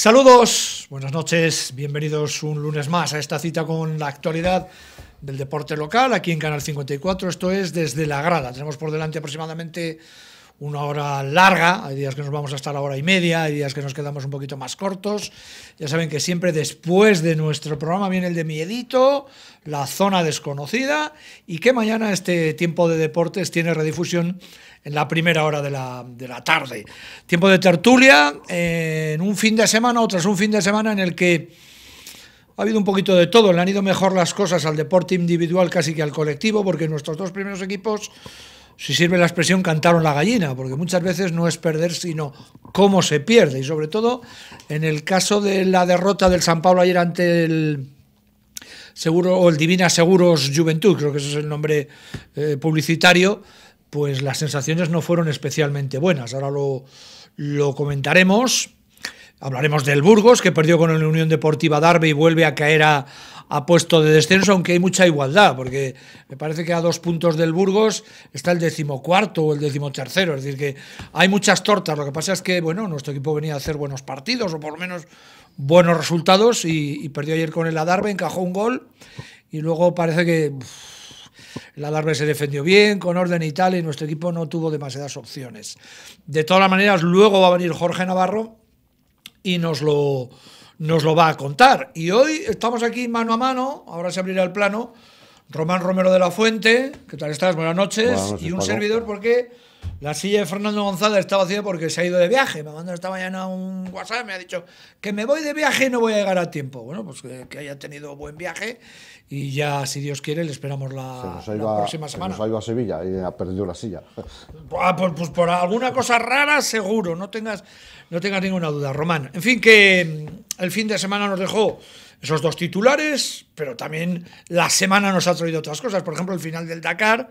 Saludos, buenas noches, bienvenidos un lunes más a esta cita con la actualidad del deporte local aquí en Canal 54. Esto es desde la grada. Tenemos por delante aproximadamente una hora larga, hay días que nos vamos hasta la hora y media, hay días que nos quedamos un poquito más cortos. Ya saben que siempre después de nuestro programa viene el de Miedito, la zona desconocida, y que mañana este tiempo de deportes tiene redifusión en la primera hora de la, tarde. Tiempo de tertulia, en un fin de semana o tras un fin de semana en el que ha habido un poquito de todo, le han ido mejor las cosas al deporte individual casi que al colectivo, porque nuestros dos primeros equipos si sirve la expresión, cantaron la gallina, porque muchas veces no es perder, sino cómo se pierde. Y sobre todo en el caso de la derrota del San Pablo ayer ante el Seguro o el Divina Seguros Juventud, creo que ese es el nombre eh, publicitario, pues las sensaciones no fueron especialmente buenas. Ahora lo, comentaremos. Hablaremos del Burgos, que perdió con la Unión Deportiva Darby y vuelve a caer a, ha puesto de descenso, aunque hay mucha igualdad, porque me parece que a dos puntos del Burgos está el decimocuarto o el decimotercero, es decir, que hay muchas tortas. Lo que pasa es que, bueno, nuestro equipo venía a hacer buenos partidos, o por lo menos buenos resultados, y, perdió ayer con el Adarve, encajó un gol, y luego parece que... el Adarve se defendió bien, con orden y tal, y nuestro equipo no tuvo demasiadas opciones. De todas maneras, luego va a venir Jorge Navarro, y nos lo, nos lo va a contar. Y hoy estamos aquí mano a mano, ahora se abrirá el plano, Román Romero de la Fuente, ¿qué tal estás? Buenas noches, y un servidor servidor porque la silla de Fernando González está vacía porque se ha ido de viaje. Me mandó esta mañana un WhatsApp, me ha dicho que me voy de viaje y no voy a llegar a tiempo. Bueno, pues que, haya tenido buen viaje y ya, si Dios quiere, le esperamos la, próxima semana. Se nos ha ido a Sevilla y ha perdido la silla. Ah, pues, pues, por alguna cosa rara, seguro, no tengas, no tengas ninguna duda, Román. En fin, que mm, el fin de semana nos dejó esos dos titulares, pero también la semana nos ha traído otras cosas. Por ejemplo, el final del Dakar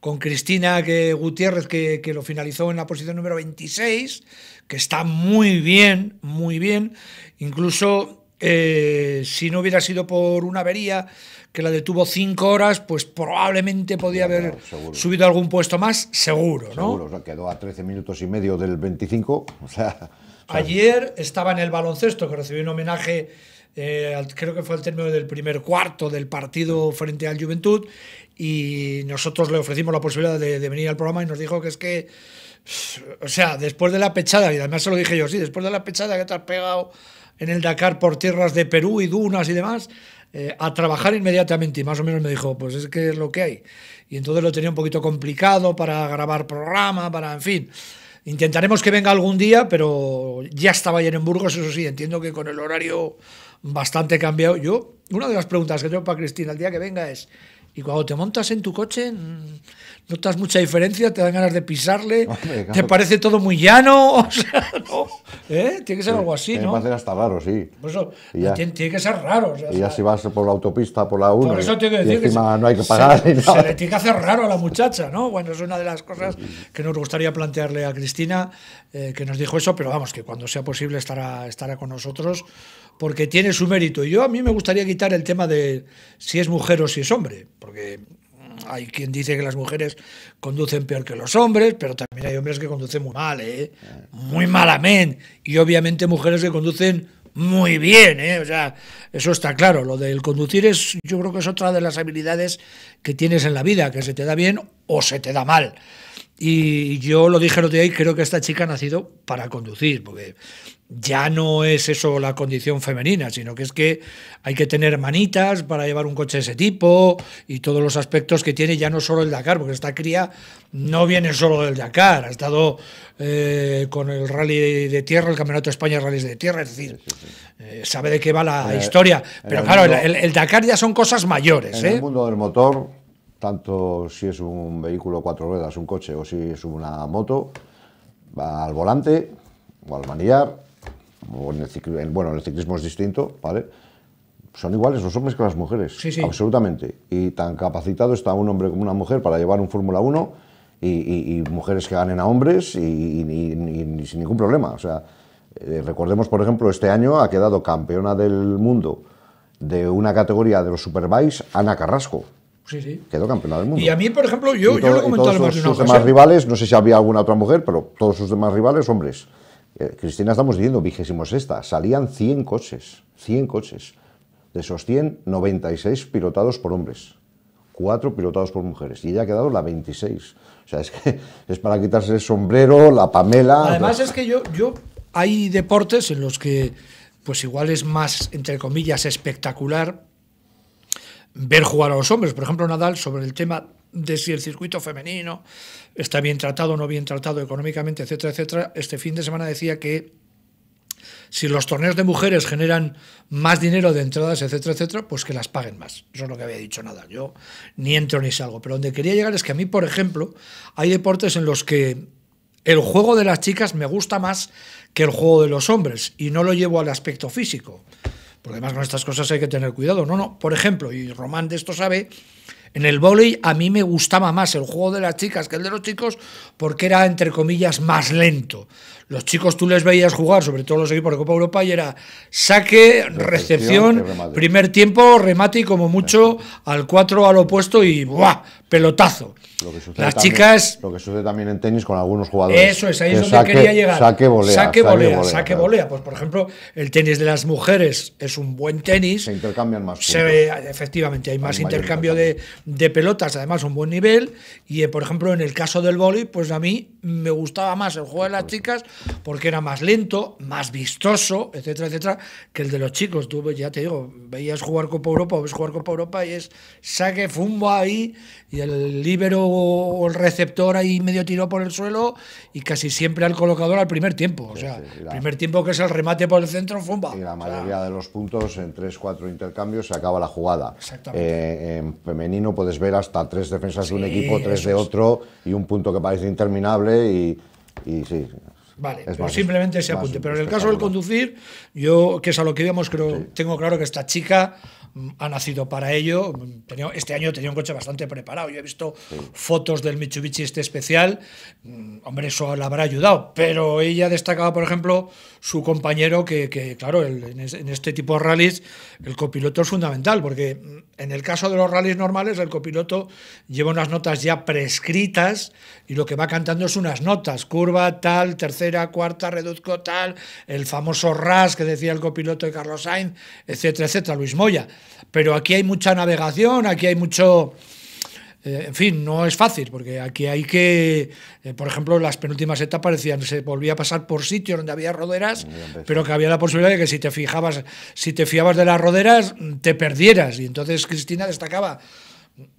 con Cristina Gutiérrez, que, lo finalizó en la posición número 26, que está muy bien, muy bien. Incluso eh, si no hubiera sido por una avería que la detuvo cinco horas, pues probablemente podía haber subido algún puesto más, seguro, ¿no? Seguro, quedó a 13 minutos y medio del 25, Ayer estaba en el baloncesto, que recibió un homenaje eh, creo que fue al término del primer cuarto del partido frente al Juventud, y nosotros le ofrecimos la posibilidad de, venir al programa y nos dijo que es que, o sea, después de la pechada, y además se lo dije yo, sí, después de la pechada que te has pegado en el Dakar por tierras de Perú y dunas y demás, eh, a trabajar inmediatamente y más o menos me dijo, pues es que es lo que hay. Y entonces lo tenía un poquito complicado para grabar programa, para, en fin. Intentaremos que venga algún día, pero ya estaba ayer en Burgos, eso sí, entiendo que con el horario bastante cambiado. Yo, una de las preguntas que tengo para Cristina el día que venga es, y cuando te montas en tu coche, mm, notas mucha diferencia, te dan ganas de pisarle, te parece todo muy llano, o sea, ¿Eh? tiene que ser algo así, ¿no? Tiene que hasta raro, sí. tiene, que ser raro. O sea, y ya si vas por la autopista, por la 1, encima no hay que pagar. Se, se, le tiene que hacer raro a la muchacha, ¿no? Bueno, es una de las cosas que nos gustaría plantearle a Cristina, eh, que nos dijo eso, pero vamos, que cuando sea posible estará con nosotros, porque tiene su mérito. Y yo a mí me gustaría quitar el tema de si es mujer o si es hombre, porque hay quien dice que las mujeres conducen peor que los hombres, pero también hay hombres que conducen muy mal, ¿eh? muy malamente. Y obviamente mujeres que conducen muy bien, ¿eh? o sea, eso está claro. Lo del conducir es, yo creo que es otra de las habilidades que tienes en la vida, que se te da bien o se te da mal. Y yo lo dije el otro día creo que esta chica ha nacido para conducir, porque ya no es eso la condición femenina, sino que es que hay que tener manitas para llevar un coche de ese tipo y todos los aspectos que tiene ya no solo el Dakar, porque esta cría no viene solo del Dakar, ha estado eh, con el rally de tierra, el Campeonato de España de rallies de tierra, es decir, eh, sabe de qué va la historia. Pero claro, el, el, Dakar ya son cosas mayores. En el ¿eh? mundo del motor, tanto si es un vehículo cuatro ruedas, un coche o si es una moto, va al volante o al manillar bueno, en el ciclismo es distinto, ¿vale? Son iguales los hombres que las mujeres, absolutamente. Y tan capacitado está un hombre como una mujer para llevar un Fórmula 1 y, mujeres que ganen a hombres y, sin ningún problema. O sea, eh, recordemos, por ejemplo, este año ha quedado campeona del mundo de una categoría de los Superbikes, Ana Carrasco. Sí, sí. Quedó campeona del mundo. Y a mí, por ejemplo, yo, yo lo he comentado todos sus demás rivales, no sé si había alguna otra mujer, pero todos sus demás rivales, hombres. Eh, Cristina estamos diciendo vigésimos esta, salían 100 coches, 100 coches. De esos 100, 96 pilotados por hombres, 4 pilotados por mujeres. Y ya ha quedado la 26. O sea, es que es para quitarse el sombrero, la pamela. Además, es que yo, yo. Hay deportes en los que, pues igual es más, entre comillas, espectacular ver jugar a los hombres. Por ejemplo, Nadal, sobre el tema de si el circuito femenino está bien tratado o no bien tratado económicamente, etcétera, etcétera. Este fin de semana decía que si los torneos de mujeres generan más dinero de entradas, etcétera, etcétera, pues que las paguen más. Eso es lo que había dicho nada. Yo ni entro ni salgo. Pero donde quería llegar es que a mí, por ejemplo, hay deportes en los que el juego de las chicas me gusta más que el juego de los hombres y no lo llevo al aspecto físico. Porque además con estas cosas hay que tener cuidado. No, no. Por ejemplo, y Román de esto sabe, en el vóley a mí me gustaba más el juego de las chicas que el de los chicos porque era, entre comillas, más lento. Los chicos tú les veías jugar, sobre todo los equipos de Copa Europa, y era saque, recepción, primer tiempo, remate y como mucho al cuatro al opuesto y ¡buah! pelotazo. Lo que Las chicas. Lo que sucede también en tenis con algunos jugadores. Eso es, ahí es donde quería llegar. Saque volea. Saque volea, saque volea, Pues, por ejemplo, el tenis de las mujeres es un buen tenis. Se intercambian más. Se efectivamente, hay, más intercambio, De, pelotas, además, un buen nivel. Y, eh, por ejemplo, en el caso del vóley, pues a mí me gustaba más el juego de las chicas porque era más lento, más vistoso, etcétera, etcétera, que el de los chicos. Tú, pues, ya te digo, veías jugar Copa Europa ves jugar Copa Europa y es saque, fumbo ahí. Y el líbero o el receptor ahí medio tiró por el suelo y casi siempre al colocador al primer tiempo. O sea, el primer tiempo que es el remate por el centro, ¡fumba! Y la mayoría de los puntos, en 3-4 intercambios, se acaba la jugada. Exactamente. Eh, en femenino puedes ver hasta tres defensas de un equipo, tres de otro y un punto que parece interminable y, sí. Vale, simplemente ese apunte. Pero en el caso del conducir, yo, que es a lo que íbamos, creo, tengo claro que esta chica ha nacido para ello. Tenía, este año tenía un coche bastante preparado. Yo he visto fotos del Mitsubishi este especial. Mm, hombre, eso le habrá ayudado. Pero ella destacaba, por ejemplo, su compañero, que, que claro, en este tipo de rallies el copiloto es fundamental, porque mm, en el caso de los rallies normales el copiloto lleva unas notas ya prescritas y lo que va cantando es unas notas, curva tal, tercera, cuarta, reduzco tal, el famoso RAS que decía el copiloto de Carlos Sainz, etcétera, etcétera, Luis Moya. Pero aquí hay mucha navegación, aquí hay mucho... Eh, en fin, no es fácil, porque aquí hay que, eh, por ejemplo, las penúltimas etapas decían, se volvía a pasar por sitios donde había roderas, pues. pero que había la posibilidad de que si te fijabas, si te fiabas de las roderas, te perdieras. Y entonces Cristina destacaba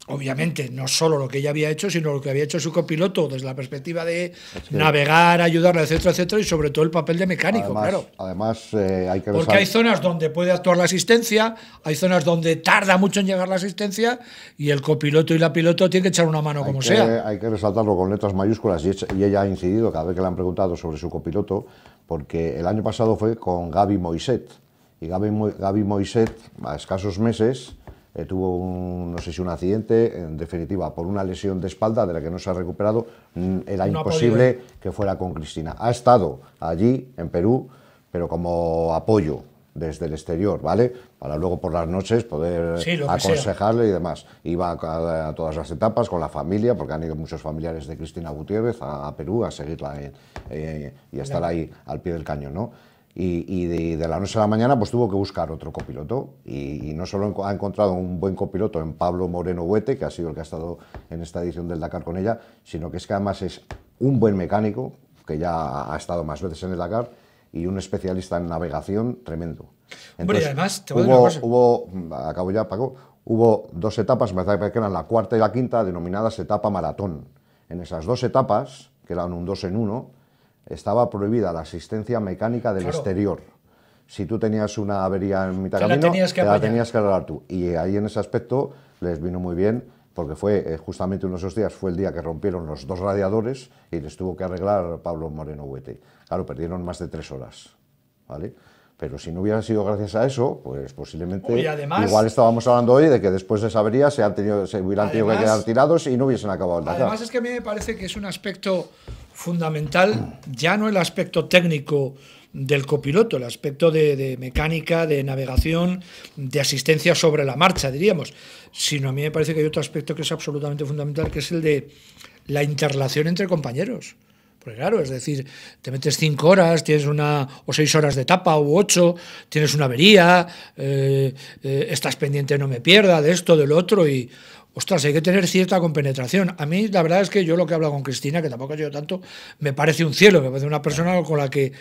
obviamente, no solo lo que ella había hecho, sino lo que había hecho su copiloto desde la perspectiva de navegar, ayudarla, etcétera, etcétera, y sobre todo el papel de mecánico, además, claro. Eh, hay que Porque hay zonas donde puede actuar la asistencia, hay zonas donde tarda mucho en llegar la asistencia, y el copiloto y la piloto tienen que echar una mano como sea. Hay que resaltarlo con letras mayúsculas, y ella ha incidido cada vez que le han preguntado sobre su copiloto, porque el año pasado fue con Gaby Moiset. Y Gaby, Gaby Moiset, a escasos meses, eh, tuvo un, no sé si un accidente, en definitiva, por una lesión de espalda de la que no se ha recuperado, mm, era imposible que fuera con Cristina. Ha estado allí, en Perú, pero como apoyo desde el exterior, ¿vale? Para luego por las noches poder aconsejarle y demás. Iba a, todas las etapas con la familia, porque han ido muchos familiares de Cristina Gutiérrez a, Perú a seguirla eh, eh, y a estar ahí al pie del cañón, ¿no? y, de, de, la noche a la mañana pues tuvo que buscar otro copiloto y, no solo ha encontrado un buen copiloto en Pablo Moreno Huete, que ha sido el que ha estado en esta edición del Dakar con ella, sino que es que además es un buen mecánico, que ya ha estado más veces en el Dakar, y un especialista en navegación tremendo. Entonces, y además, te voy hubo, a decir una cosa. hubo, mm, acabo ya Paco, hubo dos etapas, me parece que eran la cuarta y la quinta, denominadas etapa maratón. En esas dos etapas, que eran un dos en uno, estaba prohibida la asistencia mecánica del exterior. Si tú tenías una avería en mitad de camino, tenías la tenías que arreglar tú. Y ahí en ese aspecto les vino muy bien porque fue eh, justamente uno de esos días, fue el día que rompieron los dos radiadores y les tuvo que arreglar Pablo Moreno Huete. Claro, perdieron más de tres horas, ¿vale? Pero si no hubiera sido gracias a eso, pues posiblemente, igual estábamos hablando hoy de que después de esa avería se, han tenido, se hubieran tenido que quedar tirados y no hubiesen acabado el Dakar. Además es que a mí me parece que es un aspecto fundamental mm. ya no el aspecto técnico del copiloto, el aspecto de, mecánica, de navegación, de asistencia sobre la marcha, diríamos, sino a mí me parece que hay otro aspecto que es absolutamente fundamental, que es el de la interrelación entre compañeros. Porque claro, es decir, te metes cinco horas, tienes una o seis horas de etapa o ocho, tienes una avería, eh, eh, estás pendiente, no me pierda, de esto, del otro, y ostras, hay que tener cierta compenetración. A mí, la verdad es que yo lo que he hablado con Cristina, que tampoco yo tanto, me parece un cielo, me parece una persona con la que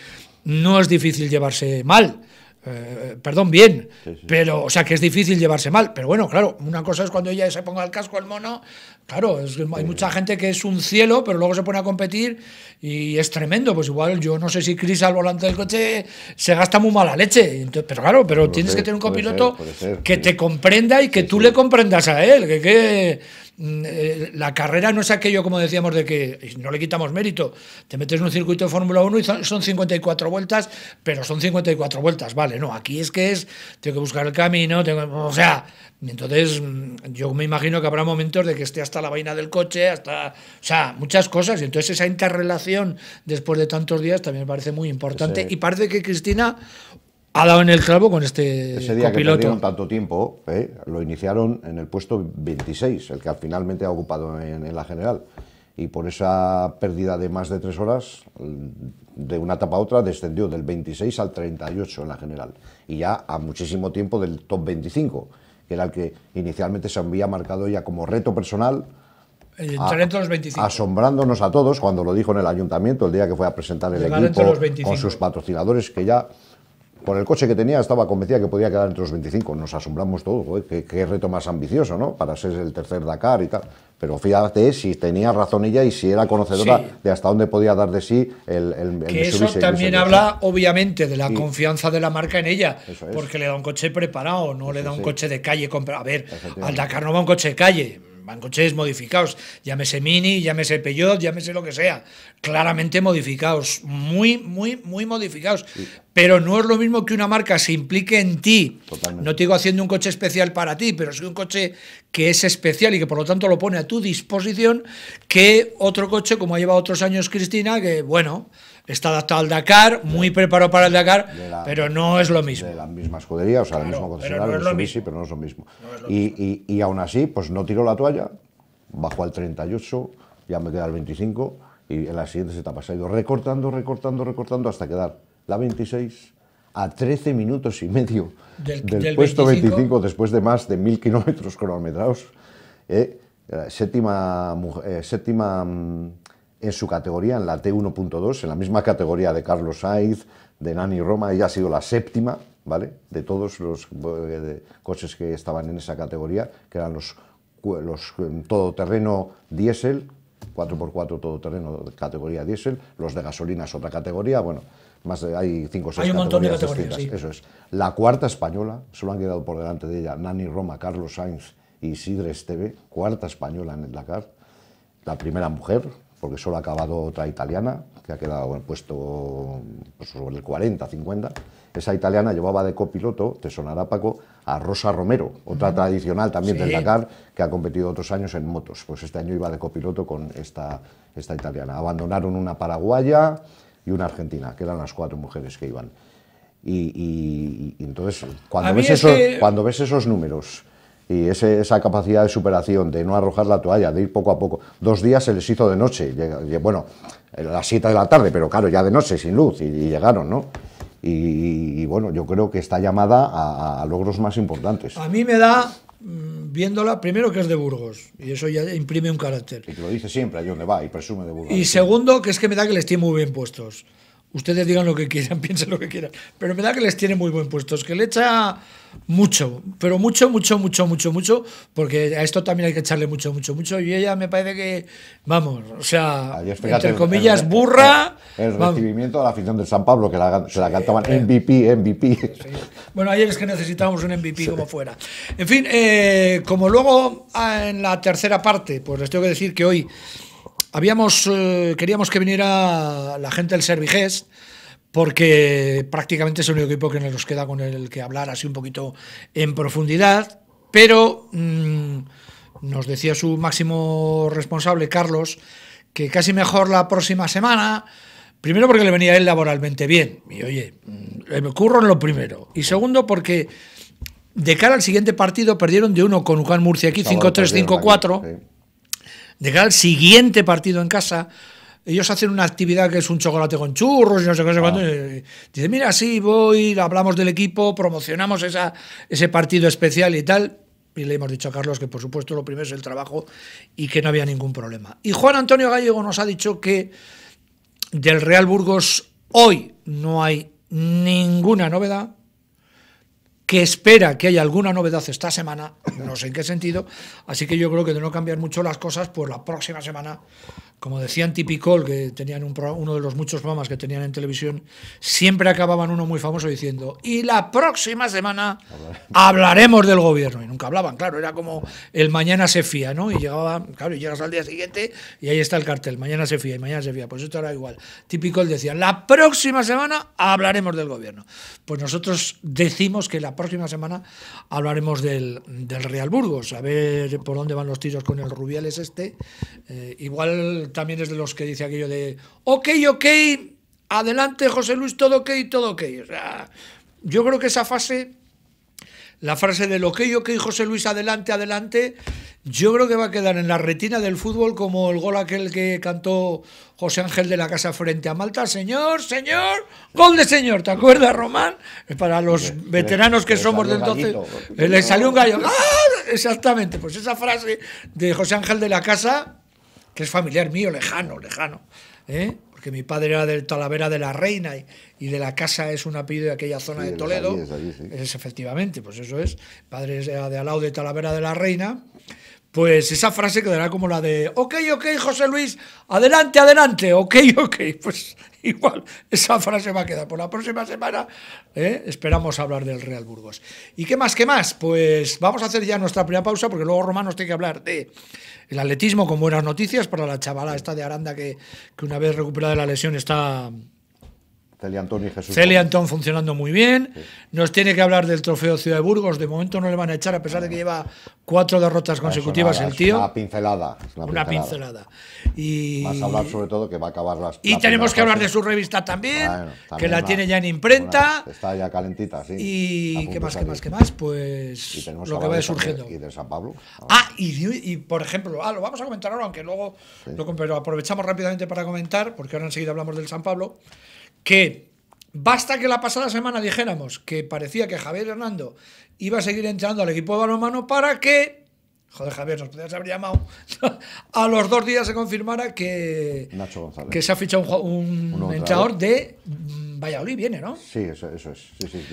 no es difícil llevarse mal. Eh, perdón, bien, pero, o sea, que es difícil llevarse mal, pero bueno, claro, una cosa es cuando ella se ponga el casco al mono, Claro, hay mucha gente que es un cielo, pero luego se pone a competir y es tremendo. Pues igual, yo no sé si Chris al volante del coche se gasta muy mala leche. pero claro, pero tienes que tener un copiloto que te comprenda y que tú le comprendas a él. Que, mm, eh, la carrera no es aquello, como decíamos, de que no le quitamos mérito. Te metes en un circuito de Fórmula 1 y son 54 vueltas, pero son 54 vueltas, vale. No, aquí es que es, tengo que buscar el camino, tengo, o sea, entonces, mm, yo me imagino que habrá momentos de que esté hasta la vaina del coche, hasta. O sea, muchas cosas. Y entonces, esa interrelación después de tantos días también me parece muy importante. y parece que Cristina ha dado en el clavo con este ese día copiloto. Que perdieron tanto tiempo, ¿eh? lo iniciaron en el puesto 26, el que finalmente ha ocupado en, en la general. Y por esa pérdida de más de tres horas, mm, de una etapa a otra, descendió del 26 al 38 en la general. Y ya a muchísimo tiempo del top 25 que era el que inicialmente se había marcado ya como reto personal. Asombrándonos a todos cuando lo dijo en el ayuntamiento el día que fue a presentar el equipo con sus patrocinadores, que ya con el coche que tenía estaba convencida que podía quedar entre los 25. Nos asombramos todos, joder, qué, reto más ambicioso, ¿no? Para ser el tercer Dakar y tal. Pero fíjate si tenía razón ella y si era conocedora de hasta dónde podía dar de sí el... el, eso también habla, obviamente, de la confianza de la marca en ella. Porque le da un coche preparado, no le da un coche de calle. A ver, al Dakar no va un coche de calle van coches modificados, llámese Mini, llámese Peugeot, llámese lo que sea, claramente modificados, muy, muy, muy modificados. Pero no es lo mismo que una marca se implique en ti. No te digo haciendo un coche especial para ti, pero es un coche que es especial y que por lo tanto lo pone a tu disposición que otro coche, como ha llevado otros años Cristina, que bueno, está adaptado al Dakar, muy preparado para el Dakar, pero no es lo mismo. De la misma escudería, o sea, claro, el mismo concesionario, pero es lo mismo. pero no es lo mismo. y, aún así, pues no tiró la toalla, bajó al 38, ya me queda el 25, y en las siguientes etapas ha ido recortando, recortando, recortando, hasta quedar la 26 a 13 minutos y medio del, puesto 25. después de más de 1.000 kilómetros cronometrados. Eh, eh séptima, eh, séptima mm, en su categoría, en la T1.2, en la misma categoría de Carlos Sainz, de Nani Roma, ella ha sido la séptima, ¿vale? De todos los eh, coches que estaban en esa categoría, que eran los, los em, todoterreno diésel, 4x4 todoterreno categoría diésel, los de gasolina es otra categoría, bueno, más de, hay 5 o 6 Hay un montón de categorías, sí. Eso es. La cuarta española, solo han quedado por delante de ella Nani Roma, Carlos Sainz y Sidres TV, cuarta española en el Dakar, la primera mujer, porque solo ha acabado otra italiana, que ha quedado en puesto pues, sobre el 40, 50. Esa italiana llevaba de copiloto, te sonará Paco, a Rosa Romero, otra tradicional también del Dakar, que ha competido otros años en motos. Pues este año iba de copiloto con esta, esta italiana. Abandonaron una paraguaya y una argentina, que eran las cuatro mujeres que iban. Y, entonces, cuando ves, cuando ves esos números y esa capacidad de superación, de no arrojar la toalla, de ir poco a poco. Dos días se les hizo de noche, bueno, a eh, las 7 de la tarde, pero claro, ya de noche, sin luz, y, llegaron, ¿no? Y, bueno, yo creo que está llamada a, logros más importantes. A mí me da, mm, viéndola, primero que es de Burgos, y eso ya imprime un carácter. Y lo dice siempre, yo donde va, y presume de Burgos. Y segundo, que es que me da que les tiene muy bien puestos. Ustedes digan lo que quieran, piensen lo que quieran. Pero me da que les tiene muy buen puesto. Es que le echa mucho, pero mucho, mucho, mucho, mucho, mucho, porque a esto también hay que echarle mucho, mucho, mucho. Y ella me parece que, vamos, o sea, entre comillas, burra. El, recibimiento de la afición de San Pablo, que se la cantaban MVP, MVP. Bueno, ayer es que necesitábamos un MVP como fuera. En fin, eh, como luego ah, en la tercera parte, pues les tengo que decir que hoy Habíamos, eh, queríamos que viniera la gente del Servigest porque prácticamente es el único equipo que nos queda con el que hablar así un poquito en profundidad, pero mm, nos decía su máximo responsable, Carlos, que casi mejor la próxima semana, primero porque le venía él laboralmente bien, y oye, mm, me ocurro en lo primero, y segundo porque de cara al siguiente partido perdieron de uno con Juan Murcia aquí, 5-3, 5-4. De cara al siguiente partido en casa. Ellos hacen una actividad que es un chocolate con churros y no sé qué, ah. Dicen, mira, sí, voy, hablamos del equipo, promocionamos esa, ese partido especial y tal. Y le hemos dicho a Carlos que, por supuesto, lo primero es el trabajo y que no había ningún problema. Y Juan Antonio Gallego nos ha dicho que del Real Burgos hoy no hay ninguna novedad que espera que haya alguna novedad esta semana, no sé en qué sentido, así que yo creo que de no cambiar mucho las cosas, pues la próxima semana como decían Tipicol, que tenían un uno de los muchos programas que tenían en televisión, siempre acababan uno muy famoso diciendo, y la próxima semana hablaremos del gobierno. Y nunca hablaban, claro, era como el mañana se fía, ¿no? Y llegaba, claro, llegas al día siguiente y ahí está el cartel, mañana se fía y mañana se fía. Pues esto era igual. Tipicol decía, la próxima semana hablaremos del gobierno. Pues nosotros decimos que la próxima semana hablaremos del, del Real Burgos, a ver por dónde van los tiros con el Rubiales este. Eh, igual también es de los que dice aquello de, ok, ok, adelante José Luis, todo ok, todo ok. yo creo que esa fase, la frase del ok, ok, José Luis, adelante, adelante, yo creo que va a quedar en la retina del fútbol como el gol aquel que cantó José Ángel de la Casa frente a Malta. Señor, señor, gol de señor, ¿te acuerdas, Román? Para los veteranos que somos de entonces, le salió un gallo. ¡Ah! Exactamente, pues esa frase de José Ángel de la Casa que es familiar mío, lejano, lejano. ¿eh? Porque mi padre era de Talavera de la Reina y, de la casa es un apellido de aquella zona de Toledo. es, efectivamente, pues eso es. Padre era de Alao de Talavera de la Reina. Pues esa frase quedará como la de, ok, ok, José Luis, adelante, adelante, ok, ok. Pues igual esa frase va a quedar. Por la próxima semana ¿eh? esperamos hablar del Real Burgos. ¿Y qué más? ¿Qué más? Pues vamos a hacer ya nuestra primera pausa porque luego Romanos tiene que hablar de el atletismo con buenas noticias para la chavala esta de Aranda que, que una vez recuperada la lesión está Celia Antón funcionando muy bien. Nos tiene que hablar del trofeo Ciudad de Burgos. De momento no le van a echar, a pesar de que lleva cuatro derrotas consecutivas el tío. Una pincelada. Una, pincelada. Y... hablar sobre todo que va a acabar las. Y tenemos que hablar de su revista también, que la tiene ya en imprenta. está ya calentita, sí. Y qué más, qué más, qué más. Pues lo que va surgiendo. Y de San Pablo. Ah, y, por ejemplo, ah, lo vamos a comentar ahora, aunque luego lo, pero aprovechamos rápidamente para comentar, porque ahora enseguida hablamos del San Pablo que basta que la pasada semana dijéramos que parecía que Javier Hernando iba a seguir entrando al equipo de balonmano para que Joder, Javier, nos podrías haber llamado. a los dos días se confirmara que, Nacho que se ha fichado un, entrenador de mm, Valladolid, viene, ¿no? Sí, eso, es.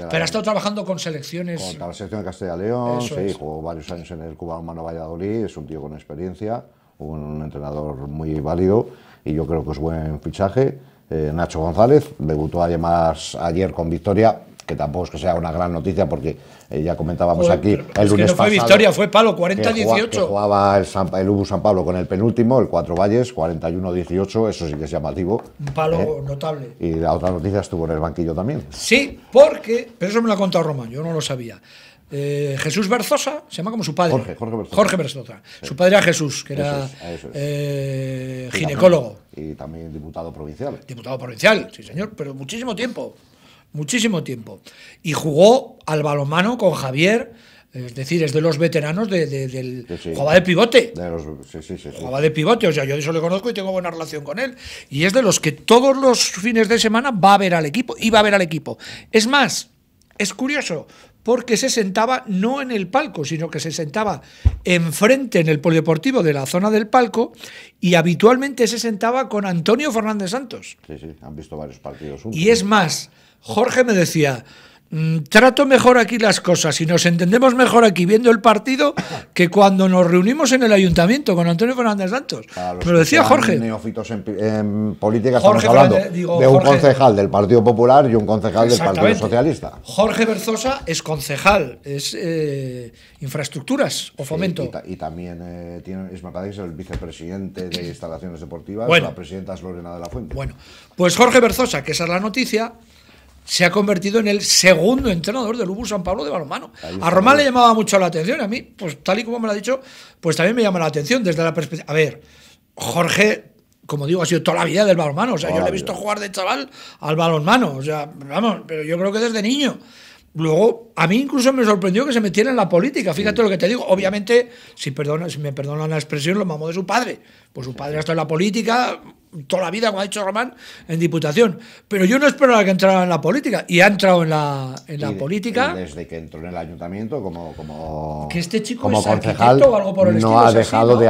Pero ha estado trabajando con selecciones. Con la selección de Castilla León, sí, jugó varios años en el Cuba Humano Valladolid, es un tío con experiencia, un entrenador muy válido y yo creo que es buen fichaje eh, Nacho González, debutó además ayer con victoria, que tampoco es que sea una gran noticia porque eh, ya comentábamos aquí el lunes fue victoria, fue palo 40-18. Jugaba el, San, el Ubu San Pablo con el penúltimo, el Cuatro Valles, 41-18, eso sí que es llamativo. Un palo ¿eh? notable. Y la otra noticia estuvo en el banquillo también. Sí, porque, pero eso me lo ha contado Román, yo no lo sabía. Jesús Berzosa, se llama como su padre. Jorge, Berzosa. Jorge Berzosa. Su padre era Jesús, que era ginecólogo y también diputado provincial. Diputado provincial, sí señor, pero muchísimo tiempo, muchísimo tiempo. Y jugó al balonmano con Javier, es decir, es de los veteranos del... Jugaba de pivote. De jugaba de pivote, o sea, yo de eso le conozco y tengo buena relación con él. Y es de los que todos los fines de semana va a ver al equipo y va a ver al equipo. Es más, es curioso, porque se sentaba no en el palco, sino que se sentaba enfrente en el polideportivo de la zona del palco y habitualmente se sentaba con Antonio Fernández Santos. Sí, sí, han visto varios partidos. Y es más, Jorge me decía, Mm, trato mejor aquí las cosas y nos entendemos mejor aquí viendo el partido que cuando nos reunimos en el ayuntamiento con Antonio Fernández Santos. Me ah, lo decía Jorge. en, política hablando de un concejal del Partido Popular y un concejal del Partido Socialista. Jorge Berzosa es concejal, es eh, infraestructuras o fomento. y, también eh, tiene, es, el vicepresidente de instalaciones deportivas, la presidenta es Lorena de la Fuente. Bueno, pues Jorge Berzosa, que esa es la noticia se ha convertido en el segundo entrenador del Ubu San Pablo de balonmano. A Román le llamaba mucho la atención, a mí, pues tal y como me lo ha dicho, pues también me llama la atención desde la perspectiva. A ver, Jorge, como digo, ha sido toda la vida del balonmano. O sea, yo le he visto jugar de chaval al balonmano. O sea, vamos, pero yo creo que desde niño luego, a mí incluso me sorprendió que se metiera en la política. Fíjate lo que te digo. Obviamente, si, perdona, si me perdonan la expresión, lo mamó de su padre. Pues su padre ha estado en la política toda la vida, como ha dicho Román, en diputación. Pero yo no esperaba que entrara en la política. Y ha entrado en la, política. Desde que entró en el ayuntamiento, como. como que este chico es concejal, o algo por el no estilo, Ha dejado ¿no? De,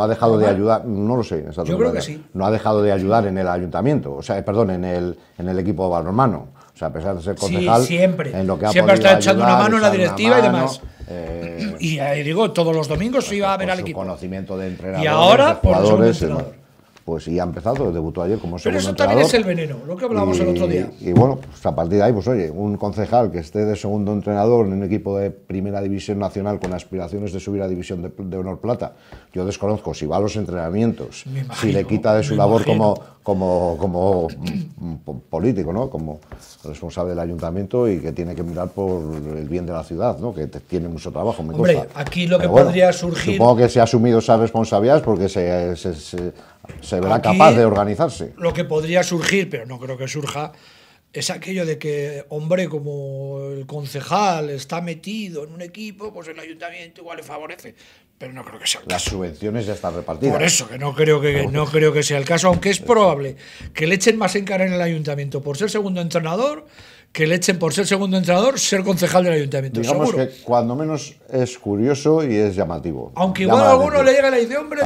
ha dejado de ayudar. No lo sé. Yo creo que sí. No ha dejado de ayudar en el ayuntamiento. O sea, perdón, en el, en el equipo balonmano. O sea, a pesar de ser concejal, siempre. en lo que ha siempre está echando una mano en la directiva y demás. Eh, y, ahí eh, digo, todos los domingos pues, se iba a pues, ver al equipo. conocimiento de entrenador. y ahora, por jugadores, pues y ha empezado, debutó ayer como segundo entrenador. Pero eso también es el veneno, lo que hablábamos el otro día. Y bueno, pues a partir de ahí, pues oye, un concejal que esté de segundo entrenador en un equipo de primera división nacional con aspiraciones de subir a división de, honor plata, yo desconozco si va a los entrenamientos, si le quita de su labor como, como, como mm, político, ¿no? Como responsable del ayuntamiento y que tiene que mirar por el bien de la ciudad, ¿no? Que tiene mucho trabajo, Hombre, aquí lo que podría surgir... Supongo que se ha asumido esa responsabilidad porque se se verá capaz de organizarse. Lo que podría surgir, pero no creo que surja, es aquello de que, hombre, como el concejal está metido en un equipo, pues el ayuntamiento igual le favorece. Pero no creo que sea el Las subvenciones ya están repartidas. Por eso, que no creo que, no creo que sea el caso, aunque es probable que le echen más en cara en el ayuntamiento por ser segundo entrenador que le echen por ser segundo entrenador, ser concejal del ayuntamiento. Digamos que cuando menos es curioso y es llamativo. Aunque igual a alguno le llega la idea, hombre,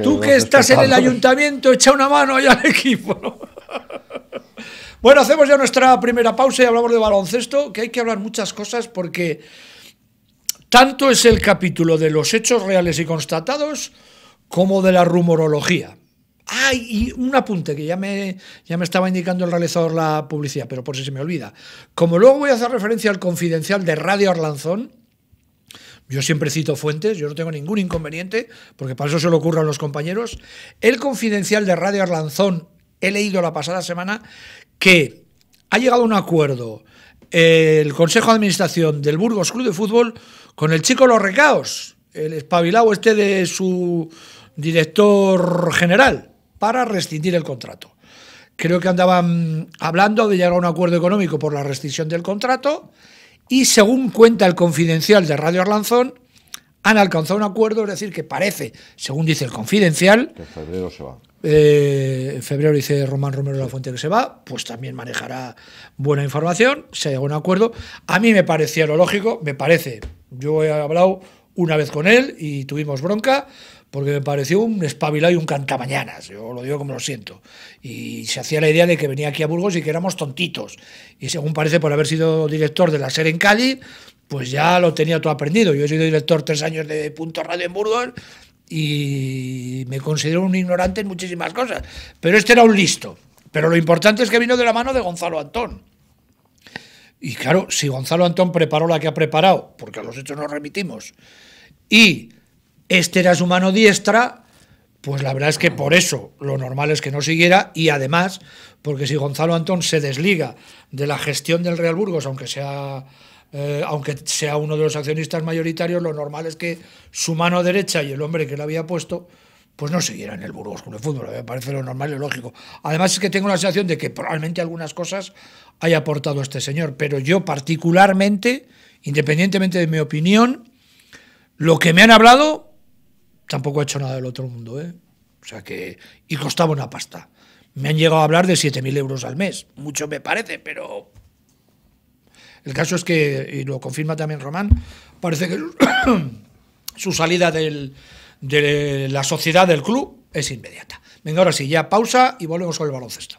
tú, que, estás en el ayuntamiento, echa una mano allá al equipo. bueno, hacemos ya nuestra primera pausa y hablamos de baloncesto, que hay que hablar muchas cosas porque tanto es el capítulo de los hechos reales y constatados como de la rumorología ah, y un apunte que ya me, ya me estaba indicando el realizador la publicidad, pero por si se me olvida. Como luego voy a hacer referencia al confidencial de Radio Arlanzón, yo siempre cito fuentes, yo no tengo ningún inconveniente, porque para eso se lo ocurran los compañeros. El confidencial de Radio Arlanzón, he leído la pasada semana que ha llegado a un acuerdo eh, el Consejo de Administración del Burgos Club de Fútbol con el chico Los Recaos, el espabilado este de su director general para rescindir el contrato. Creo que andaban hablando de llegar a un acuerdo económico por la rescisión del contrato y según cuenta el confidencial de Radio Arlanzón, han alcanzado un acuerdo, es decir, que parece, según dice el confidencial... en febrero se va. Eh, en febrero dice Román Romero la Fuente que se va, pues también manejará buena información, se llegó a un acuerdo. A mí me parecía lo lógico, me parece, yo he hablado una vez con él y tuvimos bronca, porque me pareció un espabilado y un cantamañanas, yo lo digo como lo siento. Y se hacía la idea de que venía aquí a Burgos y que éramos tontitos. Y según parece, por haber sido director de la SER en Cali, pues ya lo tenía todo aprendido. Yo he sido director tres años de Punto Radio en Burgos y me considero un ignorante en muchísimas cosas. Pero este era un listo. Pero lo importante es que vino de la mano de Gonzalo Antón. Y claro, si Gonzalo Antón preparó la que ha preparado, porque a los hechos nos remitimos, y este era su mano diestra, pues la verdad es que por eso lo normal es que no siguiera y además porque si Gonzalo Antón se desliga de la gestión del Real Burgos, aunque sea, eh, aunque sea uno de los accionistas mayoritarios, lo normal es que su mano derecha y el hombre que lo había puesto pues no siguiera en el Burgos ...con el Fútbol, me parece lo normal y lógico. Además es que tengo la sensación de que probablemente algunas cosas haya aportado este señor, pero yo particularmente, independientemente de mi opinión, lo que me han hablado tampoco ha hecho nada del otro mundo, ¿eh? O sea que. Y costaba una pasta. Me han llegado a hablar de 7.000 euros al mes. Mucho me parece, pero. El caso es que, y lo confirma también Román, parece que su salida de la sociedad del club es inmediata. Venga, ahora sí, ya pausa y volvemos con el baloncesto.